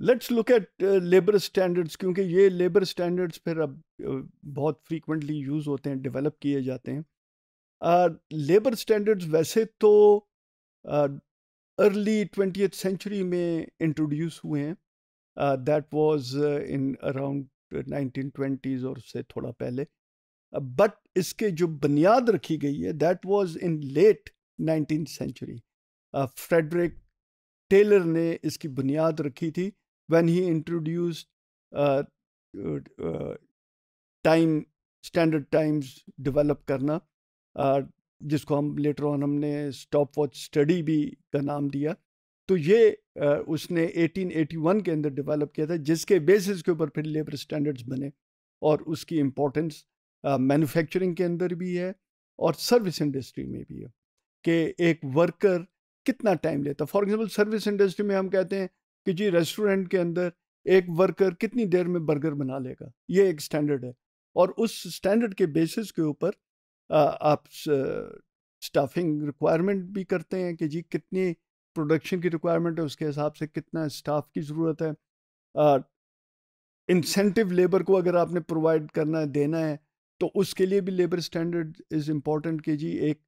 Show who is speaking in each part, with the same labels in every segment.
Speaker 1: let's look at labour standards क्योंकि ये labour standards फिर अब बहुत फ्रीक्वेंटली यूज़ होते हैं डेवलप किए जाते हैं लेबर uh, स्टैंडर्ड्स वैसे तो अर्ली ट्वेंटी सेंचुरी में इंट्रोड्यूस हुए हैं that was in around nineteen twenties और उससे थोड़ा पहले बट uh, इसके जो बुनियाद रखी गई है that was in late nineteen century Frederick Taylor ने इसकी बुनियाद रखी थी when he introduced uh, uh, time standard times develop करना uh, जिसको हम लेटर ऑन हमने स्टॉप वॉच स्टडी भी का नाम दिया तो ये uh, उसने 1881 के अंदर डेवलप किया था जिसके बेसिस के ऊपर फिर लेबर स्टैंडर्ड्स बने और उसकी इम्पोर्टेंस मैन्युफैक्चरिंग uh, के अंदर भी है और सर्विस इंडस्ट्री में भी है कि एक वर्कर कितना टाइम लेता फॉर एग्जांपल सर्विस इंडस्ट्री में हम कहते हैं कि जी रेस्टोरेंट के अंदर एक वर्कर कितनी देर में बर्गर बना लेगा ये एक स्टैंडर्ड है और उस स्टैंडर्ड के बेसिस के ऊपर आप स्टाफिंग रिक्वायरमेंट भी करते हैं कि जी कितनी प्रोडक्शन की रिक्वायरमेंट है उसके हिसाब से कितना स्टाफ की ज़रूरत है इंसेंटिव लेबर को अगर आपने प्रोवाइड करना है देना है तो उसके लिए भी लेबर स्टैंडर्ड इज़ इम्पॉर्टेंट कि जी एक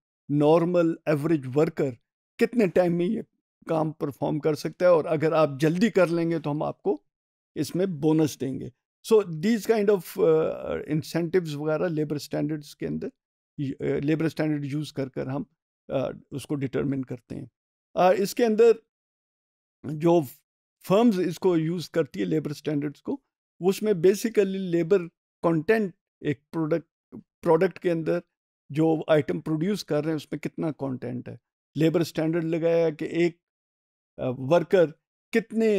Speaker 1: नॉर्मल एवरेज वर्कर कितने टाइम में ये काम परफॉर्म कर सकता है और अगर आप जल्दी कर लेंगे तो हम आपको इसमें बोनस देंगे so these kind of incentives वगैरह लेबर स्टैंडर्ड्स के अंदर लेबर स्टैंडर्ड यूज़ कर कर हम uh, उसको डिटरमिन करते हैं uh, इसके अंदर जो फर्म्स इसको यूज़ करती है लेबर स्टैंडर्ड्स को उसमें बेसिकली लेबर कंटेंट एक प्रोडक्ट प्रोडक्ट के अंदर जो आइटम प्रोड्यूस कर रहे हैं उसमें कितना कंटेंट है लेबर स्टैंडर्ड लगाया कि एक वर्कर कितने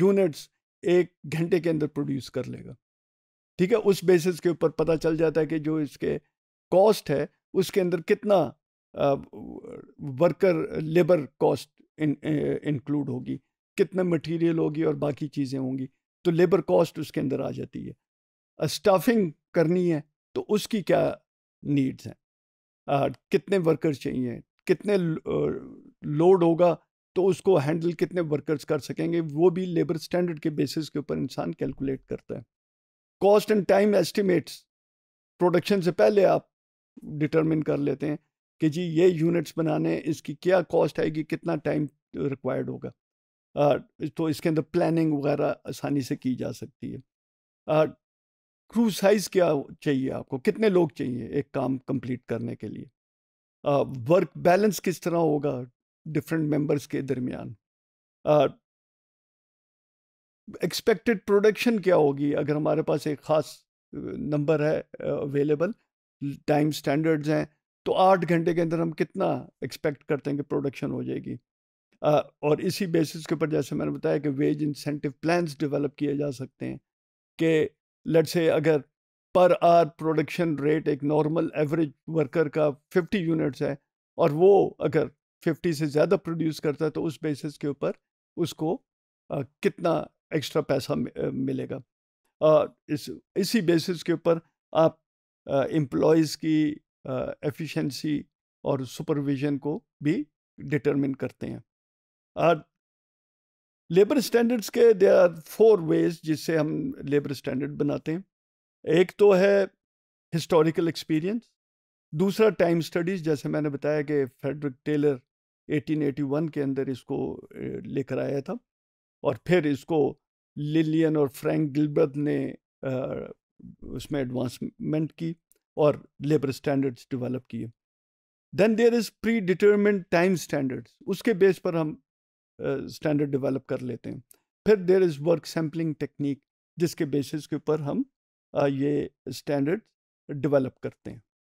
Speaker 1: यूनिट्स एक घंटे के अंदर प्रोड्यूस कर लेगा ठीक है उस बेसिस के ऊपर पता चल जाता है कि जो इसके कॉस्ट है उसके अंदर कितना वर्कर लेबर कॉस्ट इंक्लूड होगी कितना मटेरियल होगी और बाकी चीज़ें होंगी तो लेबर कॉस्ट उसके अंदर आ जाती है स्टाफिंग करनी है तो उसकी क्या नीड्स हैं कितने वर्कर चाहिए कितने लोड होगा तो उसको हैंडल कितने वर्कर्स कर सकेंगे वो भी लेबर स्टैंडर्ड के बेसिस के ऊपर इंसान कैलकुलेट करता है cost and time estimates production से पहले आप डिटरमिन कर लेते हैं कि जी ये यूनिट्स बनाने इसकी क्या कॉस्ट आएगी कितना टाइम रिक्वायर्ड होगा तो इसके अंदर प्लानिंग वगैरह आसानी से की जा सकती है क्रू साइज़ क्या चाहिए आपको कितने लोग चाहिए एक काम कंप्लीट करने के लिए वर्क बैलेंस किस तरह होगा डिफरेंट मेंबर्स के दरमियान एक्सपेक्टेड प्रोडक्शन क्या होगी अगर हमारे पास एक ख़ास नंबर है अवेलेबल टाइम स्टैंडर्ड्स हैं तो आठ घंटे के अंदर हम कितना एक्सपेक्ट करते हैं कि प्रोडक्शन हो जाएगी uh, और इसी बेसिस के ऊपर जैसे मैंने बताया कि वेज इंसेंटिव प्लान्स डेवलप किए जा सकते हैं कि लेट से अगर पर आर प्रोडक्शन रेट एक नॉर्मल एवरेज वर्कर का 50 यूनिट्स है और वो अगर फिफ्टी से ज़्यादा प्रोड्यूस करता है तो उस बेसिस के ऊपर उसको आ, कितना एक्स्ट्रा पैसा मिलेगा आ, इस इसी बेसिस के ऊपर आप एम्प्लॉयज़ की एफिशिएंसी और सुपरविजन को भी डिटरमिन करते हैं लेबर स्टैंडर्ड्स के दे आर फोर वेज जिससे हम लेबर स्टैंडर्ड बनाते हैं एक तो है हिस्टोरिकल एक्सपीरियंस दूसरा टाइम स्टडीज़ जैसे मैंने बताया कि फ्रेडरिक टेलर 1881 के अंदर इसको लेकर आया था और फिर इसको लिलियन और फ्रैंक गिलबर्ट ने उसमें एडवांसमेंट की और लेबर स्टैंडर्ड्स डेवलप किए then there is pre determined time standards उसके बेस पर हम स्टैंडर्ड uh, डेवलप कर लेते हैं फिर there is work sampling technique जिसके बेसिस के ऊपर हम uh, ये स्टैंडर्ड डेवलप करते हैं